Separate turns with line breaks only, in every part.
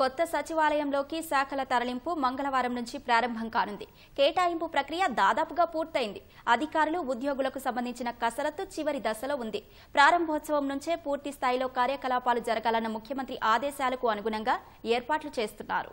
కొత్త సచివాలయంలోకి శాఖల తరలింపు మంగళవారం నుంచి ప్రారంభం కానుంది కేటాయింపు ప్రక్రియ దాదాపుగా పూర్తయింది అధికారులు ఉద్యోగులకు సంబంధించిన కసరత్తు చివరి దశలో ఉంది ప్రారంభోత్సవం నుంచే పూర్తి స్థాయిలో కార్యకలాపాలు జరగాలన్న ముఖ్యమంత్రి ఆదేశాలకు అనుగుణంగా ఏర్పాట్లు చేస్తున్నారు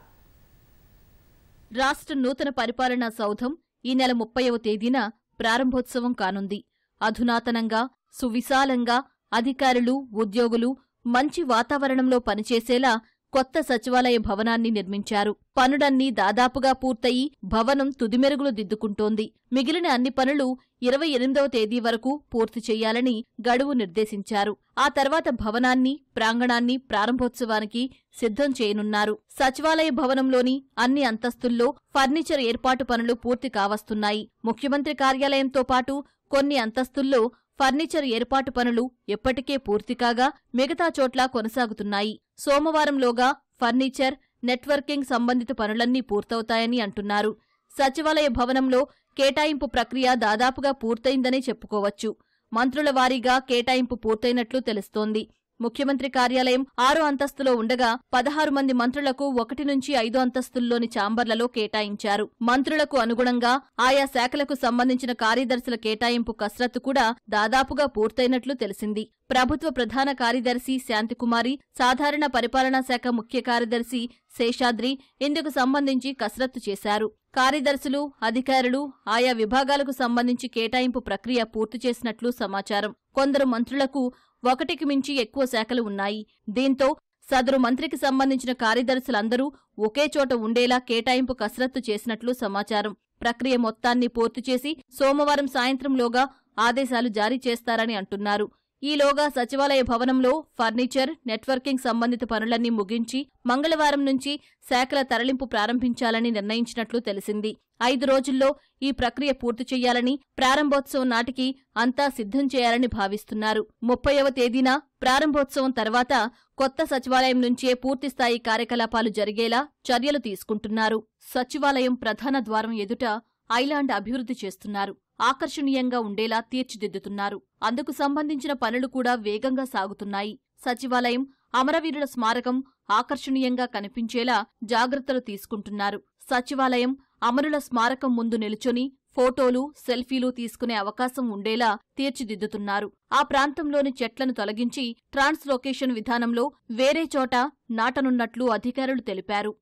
రాష్ట్ర నూతన పరిపాలనా సౌధం ఈ నెల ముప్పైవ తేదీన ప్రారంభోత్సవం కానుంది అధునాతనంగా సువిశాలంగా అధికారులు ఉద్యోగులు మంచి వాతావరణంలో పనిచేసేలా కొత్త సచివాలయ భవనాన్ని నిర్మించారు పనులన్నీ దాదాపుగా పూర్తయి భవనం తుదిమెరుగులు దిద్దుకుంటోంది మిగిలిన అన్ని పనులు ఇరవై ఎనిమిదవ తేదీ వరకు పూర్తి చేయాలని గడువు నిర్దేశించారు ఆ తర్వాత భవనాన్ని ప్రాంగణాన్ని ప్రారంభోత్సవానికి సిద్ధం చేయనున్నారు సచివాలయ భవనంలోని అన్ని అంతస్తుల్లో ఫర్నిచర్ ఏర్పాటు పనులు పూర్తి కావస్తున్నాయి ముఖ్యమంత్రి కార్యాలయంతో పాటు కొన్ని అంతస్తుల్లో ఫర్నిచర్ ఏర్పాటు పనులు ఎప్పటికే పూర్తికాగా మిగతా చోట్ల కొనసాగుతున్నాయి సోమవారంలోగా ఫర్నిచర్ నెట్వర్కింగ్ సంబంధిత పనులన్నీ పూర్తవుతాయని అంటున్నారు సచివాలయ భవనంలో కేటాయింపు ప్రక్రియ దాదాపుగా పూర్తయిందనే చెప్పుకోవచ్చు మంత్రుల వారీగా కేటాయింపు పూర్తయినట్లు తెలుస్తోంది ముఖ్యమంత్రి కార్యాలయం ఆరో అంతస్తులో ఉండగా పదహారు మంది మంత్రులకు ఒకటి నుంచి ఐదు అంతస్తుల్లోని ఛాంబర్లలో కేటాయించారు మంత్రులకు అనుగుణంగా ఆయా శాఖలకు సంబంధించిన కార్యదర్శుల కేటాయింపు కసరత్తు కూడా దాదాపుగా పూర్తయినట్లు తెలిసింది ప్రభుత్వ ప్రధాన కార్యదర్శి శాంతికుమారి సాధారణ పరిపాలనా శాఖ ముఖ్య కార్యదర్శి శేషాద్రి ఇందుకు సంబంధించి కసరత్తు చేశారు కార్యదర్శులు అధికారులు ఆయా విభాగాలకు సంబంధించి కేటాయింపు ప్రక్రియ పూర్తి చేసినట్లు సమాచారం కొందరు మంత్రులకు ఒకటికి మించి ఎక్కువ శాఖలు ఉన్నాయి దీంతో సదరు మంత్రికి సంబంధించిన కార్యదర్శులందరూ ఒకే చోట ఉండేలా కేటాయింపు కసరత్తు చేసినట్లు సమాచారం ప్రక్రియ మొత్తాన్ని పూర్తి చేసి సోమవారం సాయంత్రంలోగా ఆదేశాలు జారీ చేస్తారని అంటున్నారు ఈలోగా సచివాలయ భవనంలో ఫర్నిచర్ నెట్వర్కింగ్ సంబంధిత పనులన్నీ ముగించి మంగళవారం నుంచి శాఖల తరలింపు ప్రారంభించాలని నిర్ణయించినట్లు తెలిసింది ఐదు రోజుల్లో ఈ ప్రక్రియ పూర్తి చేయాలని ప్రారంభోత్సవం నాటికి అంతా సిద్ధం చేయాలని భావిస్తున్నారు ముప్పైవ తేదీన ప్రారంభోత్సవం తర్వాత కొత్త సచివాలయం నుంచే పూర్తిస్థాయి కార్యకలాపాలు జరిగేలా చర్యలు తీసుకుంటున్నారు సచివాలయం ప్రధాన ద్వారం ఎదుట ఐలాండ్ అభివృద్ధి చేస్తున్నారు ఆకర్షణీయంగా ఉండేలా తీర్చిదిద్దుతున్నారు అందుకు సంబంధించిన పనులు కూడా వేగంగా సాగుతున్నాయి సచివాలయం అమరవీరుల స్మారకం ఆకర్షణీయంగా కనిపించేలా జాగ్రత్తలు తీసుకుంటున్నారు సచివాలయం అమరుల స్మారకం ముందు నిలుచొని ఫోటోలు సెల్ఫీలు తీసుకునే అవకాశం ఉండేలా తీర్చిదిద్దుతున్నారు ఆ ప్రాంతంలోని చెట్లను తొలగించి ట్రాన్స్ లొకేషన్ విధానంలో వేరే చోట నాటనున్నట్లు అధికారులు తెలిపారు